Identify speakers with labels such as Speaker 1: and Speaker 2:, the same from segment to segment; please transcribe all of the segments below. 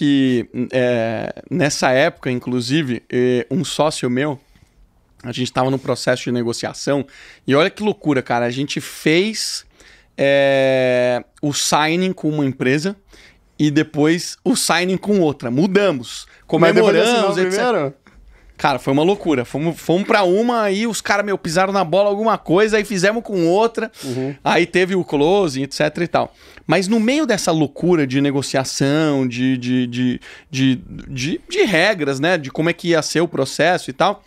Speaker 1: que hum, é, nessa época, inclusive, um sócio meu, a gente estava no processo de negociação e olha que loucura, cara, a gente fez é, o signing com uma empresa e depois o signing com outra. Mudamos, comemoramos, etc. Primeiro? Cara, foi uma loucura. Fomos, fomos pra uma, aí os caras, meu, pisaram na bola alguma coisa, aí fizemos com outra. Uhum. Aí teve o close, etc e tal. Mas no meio dessa loucura de negociação, de, de, de, de, de, de regras, né? De como é que ia ser o processo e tal.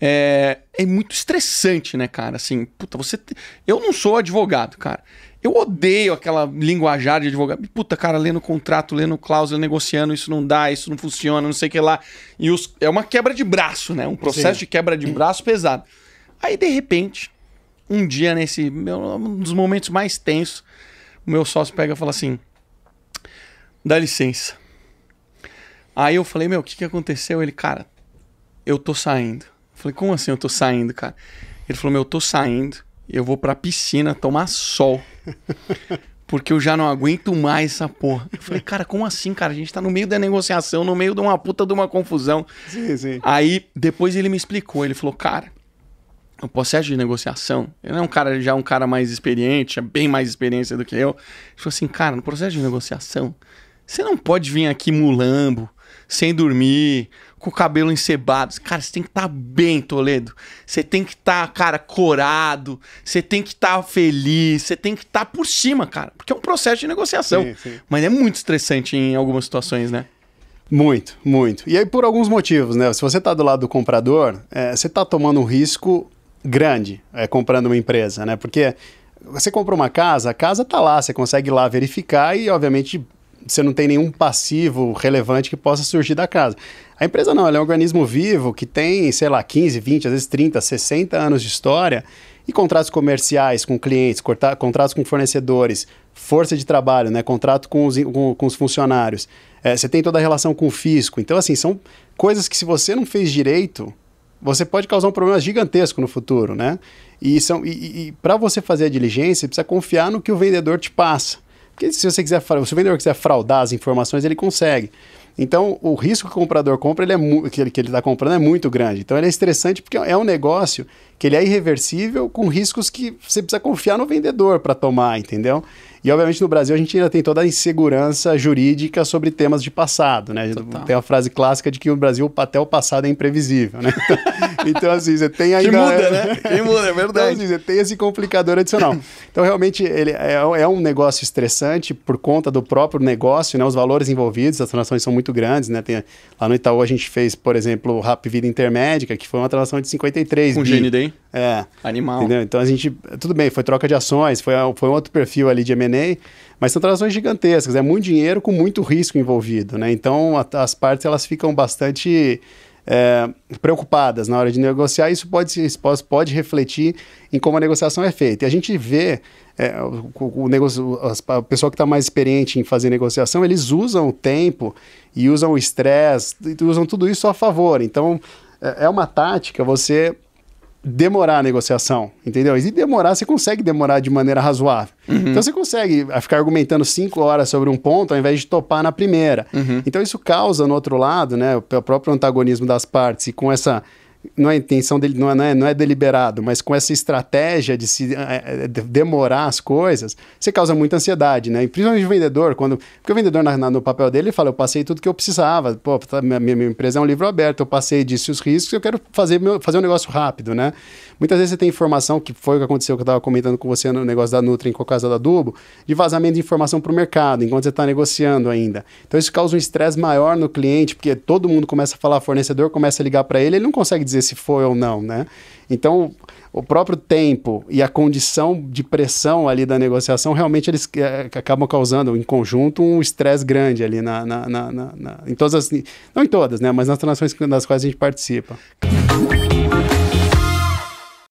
Speaker 1: É, é muito estressante, né, cara? Assim, puta, você. Te... Eu não sou advogado, cara. Eu odeio aquela linguajar de advogado. Puta, cara, lendo contrato, lendo cláusula, negociando, isso não dá, isso não funciona, não sei o que lá. E os... é uma quebra de braço, né? Um processo Sim. de quebra de braço pesado. Aí, de repente, um dia, nesse um dos momentos mais tensos, o meu sócio pega e fala assim: dá licença. Aí eu falei, meu, o que, que aconteceu? Ele, cara, eu tô saindo. Eu falei, como assim eu tô saindo, cara? Ele falou, meu, eu tô saindo eu vou pra piscina tomar sol. Porque eu já não aguento mais essa porra. Eu falei, cara, como assim, cara? A gente tá no meio da negociação, no meio de uma puta de uma confusão. Sim, sim. Aí depois ele me explicou, ele falou, cara, o processo de negociação, ele é um cara já é um cara mais experiente, é bem mais experiência do que eu. Ele falou assim, cara, no processo de negociação, você não pode vir aqui mulambo sem dormir, com o cabelo encebado. Cara, você tem que estar tá bem, Toledo. Você tem que estar, tá, cara, corado. Você tem que estar tá feliz. Você tem que estar tá por cima, cara. Porque é um processo de negociação. Sim, sim. Mas é muito estressante em algumas situações, né?
Speaker 2: Muito, muito. E aí por alguns motivos, né? Se você está do lado do comprador, é, você está tomando um risco grande é, comprando uma empresa, né? Porque você compra uma casa, a casa está lá, você consegue ir lá verificar e, obviamente, você não tem nenhum passivo relevante que possa surgir da casa. A empresa não, ela é um organismo vivo que tem, sei lá, 15, 20, às vezes 30, 60 anos de história e contratos comerciais com clientes, contratos com fornecedores, força de trabalho, né, contrato com os, com, com os funcionários. É, você tem toda a relação com o fisco. Então, assim, são coisas que se você não fez direito, você pode causar um problema gigantesco no futuro, né? E, são, e, e para você fazer a diligência, precisa confiar no que o vendedor te passa. Porque se você quiser, se o vendedor quiser fraudar as informações, ele consegue. Então, o risco que o comprador compra, ele é que ele está comprando, é muito grande. Então, ele é estressante porque é um negócio que ele é irreversível, com riscos que você precisa confiar no vendedor para tomar, entendeu? E, obviamente, no Brasil a gente ainda tem toda a insegurança jurídica sobre temas de passado, né? Total. Tem a frase clássica de que o Brasil até o passado é imprevisível, né? Então, então assim, você tem ainda... Que muda, né? Que muda, é verdade. Então, assim, você tem esse complicador adicional. Então, realmente, ele é, é, um negócio estressante por conta do próprio negócio, né? Os valores envolvidos, as transações são muito grandes, né? Tem, lá no Itaú a gente fez, por exemplo, o Rap Vida Intermédica, que foi uma transação de 53 Com bi. GND?
Speaker 1: É. Animal.
Speaker 2: Entendeu? Então, a gente... Tudo bem, foi troca de ações, foi, foi um outro perfil ali de M&A mas são transações gigantescas, é muito dinheiro com muito risco envolvido, né? Então a, as partes elas ficam bastante é, preocupadas na hora de negociar, isso pode, isso pode, pode refletir em como a negociação é feita. E a gente vê é, o, o, negócio, a pessoa que está mais experiente em fazer negociação, eles usam o tempo e usam o estresse, usam tudo isso a favor. Então é, é uma tática você demorar a negociação, entendeu? E demorar, você consegue demorar de maneira razoável. Uhum. Então você consegue ah, ficar argumentando cinco horas sobre um ponto ao invés de topar na primeira. Uhum. Então isso causa, no outro lado, né, o próprio antagonismo das partes e com essa não é a intenção dele, não é, não é, não é deliberado, mas com essa estratégia de se é, é, de demorar as coisas, você causa muita ansiedade, né? E principalmente o vendedor, quando. Porque o vendedor, na, na, no papel dele, ele fala: eu passei tudo que eu precisava, pô, tá, minha, minha, empresa é um livro aberto, eu passei disso os riscos, eu quero fazer, meu, fazer um negócio rápido, né? Muitas vezes você tem informação, que foi o que aconteceu que eu estava comentando com você no negócio da Nutra em casa da Dubo, de vazamento de informação para o mercado, enquanto você está negociando ainda. Então isso causa um estresse maior no cliente, porque todo mundo começa a falar, fornecedor começa a ligar para ele, ele não consegue dizer se foi ou não, né? Então, o próprio tempo e a condição de pressão ali da negociação, realmente eles é, acabam causando, em conjunto, um estresse grande ali na, na, na, na, em todas as... Não em todas, né? Mas nas transações nas quais a gente participa.